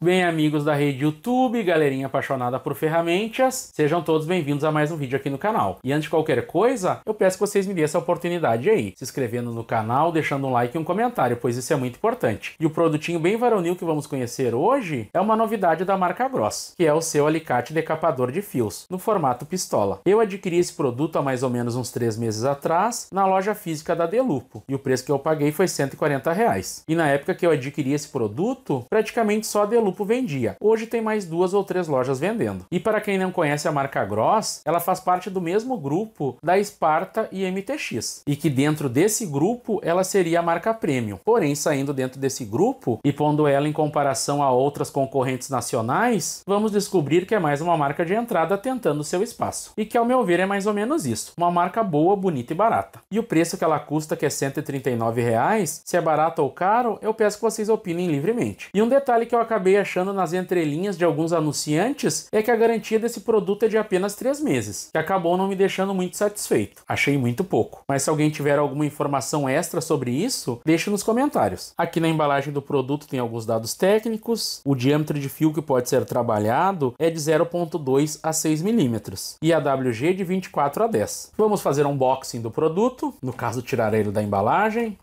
Bem, amigos da rede YouTube, galerinha apaixonada por ferramentas, sejam todos bem-vindos a mais um vídeo aqui no canal. E antes de qualquer coisa, eu peço que vocês me dêem essa oportunidade aí, se inscrevendo no canal, deixando um like e um comentário, pois isso é muito importante. E o produtinho bem varonil que vamos conhecer hoje é uma novidade da marca Gross, que é o seu alicate decapador de fios, no formato pistola. Eu adquiri esse produto há mais ou menos uns 3 meses atrás, na loja física da Delupo, e o preço que eu paguei foi 140 reais. E na época que eu adquiri esse produto, praticamente só a Delupo Lupo vendia. Hoje tem mais duas ou três lojas vendendo. E para quem não conhece a marca Gross, ela faz parte do mesmo grupo da Sparta e MTX, e que dentro desse grupo ela seria a marca Premium. Porém, saindo dentro desse grupo e pondo ela em comparação a outras concorrentes nacionais, vamos descobrir que é mais uma marca de entrada tentando seu espaço. E que, ao meu ver, é mais ou menos isso. Uma marca boa, bonita e barata. E o preço que ela custa, que é R$ 139, reais, se é barato ou caro, eu peço que vocês opinem livremente. E um detalhe que eu acabei achando nas entrelinhas de alguns anunciantes é que a garantia desse produto é de apenas três meses, que acabou não me deixando muito satisfeito. Achei muito pouco. Mas se alguém tiver alguma informação extra sobre isso, deixe nos comentários. Aqui na embalagem do produto tem alguns dados técnicos, o diâmetro de fio que pode ser trabalhado é de 0.2 a 6 milímetros e a WG de 24 a 10. Vamos fazer um unboxing do produto, no caso tirar ele da embalagem.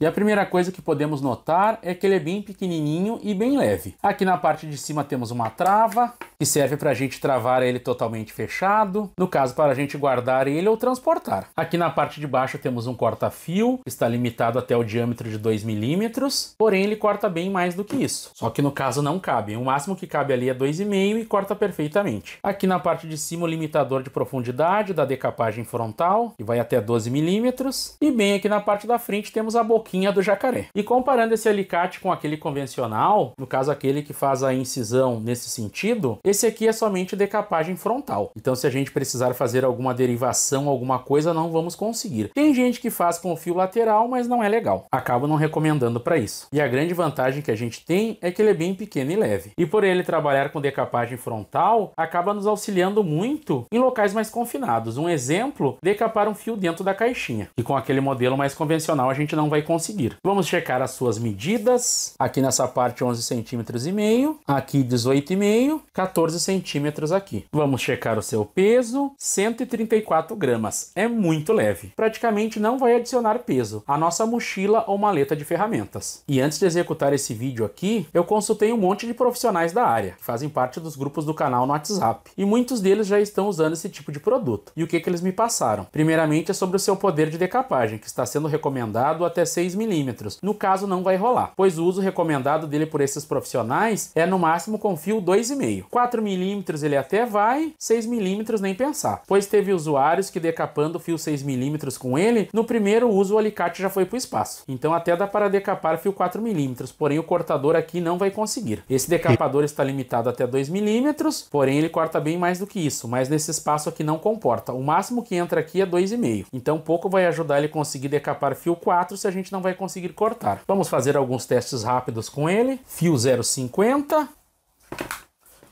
E a primeira coisa que podemos notar é que ele é bem pequenininho e bem leve. Aqui na parte de cima temos uma trava, que serve para a gente travar ele totalmente fechado, no caso para a gente guardar ele ou transportar. Aqui na parte de baixo temos um corta-fio, está limitado até o diâmetro de 2 milímetros, porém ele corta bem mais do que isso. Só que no caso não cabe, o máximo que cabe ali é 2,5 e corta perfeitamente. Aqui na parte de cima o limitador de profundidade da decapagem frontal, que vai até 12 milímetros, e bem aqui na parte da frente temos a boquinha do jacaré. E comparando esse alicate com aquele convencional, no caso aquele que faz a incisão nesse sentido, esse aqui é somente decapagem frontal. Então se a gente precisar fazer alguma derivação, alguma coisa, não vamos conseguir. Tem gente que faz com o fio lateral, mas não é legal. Acabo não recomendando para isso. E a grande vantagem que a gente tem é que ele é bem pequeno e leve. E por ele trabalhar com decapagem frontal, acaba nos auxiliando muito em locais mais confinados. Um exemplo, decapar um fio dentro da caixinha, E com aquele modelo mais convencional a gente não vai conseguir. Vamos checar as suas medidas. Aqui nessa parte 11 centímetros e meio, aqui 18,5, 14 14 centímetros aqui. Vamos checar o seu peso, 134 gramas, é muito leve. Praticamente não vai adicionar peso, à nossa mochila ou maleta de ferramentas. E antes de executar esse vídeo aqui, eu consultei um monte de profissionais da área, que fazem parte dos grupos do canal no WhatsApp. E muitos deles já estão usando esse tipo de produto. E o que, que eles me passaram? Primeiramente é sobre o seu poder de decapagem, que está sendo recomendado até 6 milímetros. No caso, não vai rolar, pois o uso recomendado dele por esses profissionais é no máximo com fio 2,5. 4mm ele até vai, 6mm nem pensar, pois teve usuários que decapando fio 6mm com ele, no primeiro uso o alicate já foi para o espaço. Então até dá para decapar fio 4mm, porém o cortador aqui não vai conseguir. Esse decapador está limitado até 2mm, porém ele corta bem mais do que isso, mas nesse espaço aqui não comporta. O máximo que entra aqui é 2,5. Então pouco vai ajudar ele conseguir decapar fio 4 se a gente não vai conseguir cortar. Vamos fazer alguns testes rápidos com ele. Fio 0,50,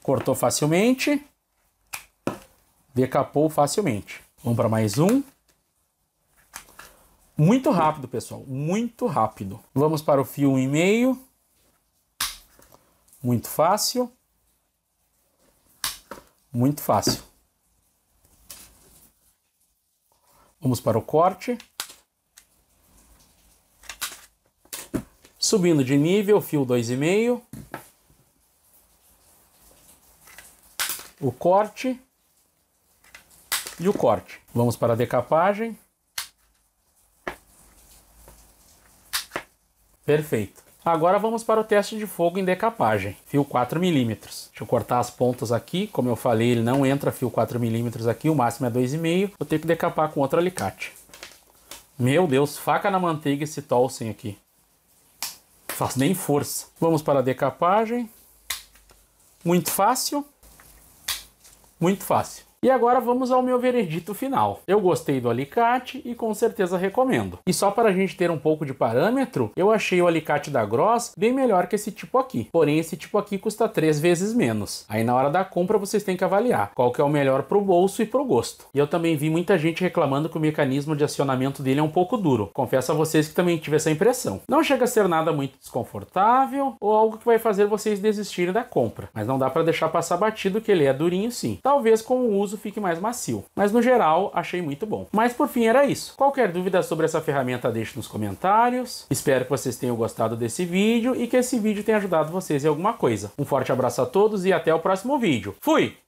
Cortou facilmente. Decapou facilmente. Vamos para mais um. Muito rápido, pessoal. Muito rápido. Vamos para o fio 1,5. Muito fácil. Muito fácil. Vamos para o corte. Subindo de nível, fio 2,5. o corte e o corte. Vamos para a decapagem. Perfeito. Agora vamos para o teste de fogo em decapagem, fio 4 milímetros. Deixa eu cortar as pontas aqui, como eu falei, ele não entra fio 4 milímetros aqui, o máximo é 2,5. Vou ter que decapar com outro alicate. Meu Deus, faca na manteiga esse Tolsen aqui. Faz nem força. Vamos para a decapagem. Muito fácil. Muito fácil. E agora vamos ao meu veredito final. Eu gostei do alicate e com certeza recomendo. E só para a gente ter um pouco de parâmetro, eu achei o alicate da Gross bem melhor que esse tipo aqui. Porém, esse tipo aqui custa três vezes menos. Aí na hora da compra vocês têm que avaliar qual que é o melhor para o bolso e para o gosto. E eu também vi muita gente reclamando que o mecanismo de acionamento dele é um pouco duro. Confesso a vocês que também tive essa impressão. Não chega a ser nada muito desconfortável ou algo que vai fazer vocês desistirem da compra. Mas não dá para deixar passar batido que ele é durinho sim. Talvez com o uso fique mais macio. Mas no geral, achei muito bom. Mas por fim era isso. Qualquer dúvida sobre essa ferramenta deixe nos comentários. Espero que vocês tenham gostado desse vídeo e que esse vídeo tenha ajudado vocês em alguma coisa. Um forte abraço a todos e até o próximo vídeo. Fui!